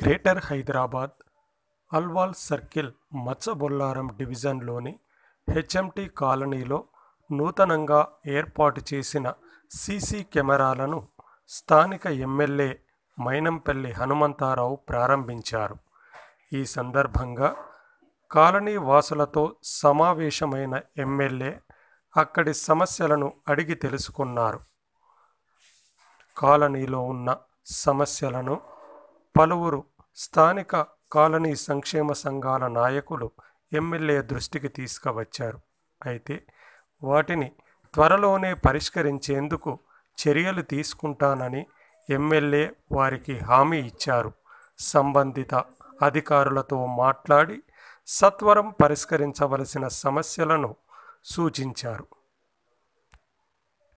greater Hyderabad Alwal circle Machabollaram డివిజన్లోని HMT కాలనీలో నూతనంగా ఏర్పాటు చేసిన సీసీ కెమెరాలను స్థానిక ఎమ్మెల్యే మైనంపల్లి హనుమంతారావు ప్రారంభించారు ఈ సందర్భంగా కాలనీ వాసులతో సమావేశమైన ఎమ్మెల్యే అక్కడి సమస్యలను అడిగి తెలుసుకున్నారు కాలనీలో ఉన్న సమస్యలను పలువురు స్థానిక కాలనీ సంక్షేమ సంఘాల నాయకులు ఎమ్మెల్యే దృష్టికి తీసుకువచ్చారు అయితే వాటిని త్వరలోనే పరిష్కరించేందుకు చర్యలు తీసుకుంటానని ఎమ్మెల్యే వారికి హామీ ఇచ్చారు సంబంధిత అధికారులతో మాట్లాడి సత్వరం పరిష్కరించవలసిన సమస్యలను సూచించారు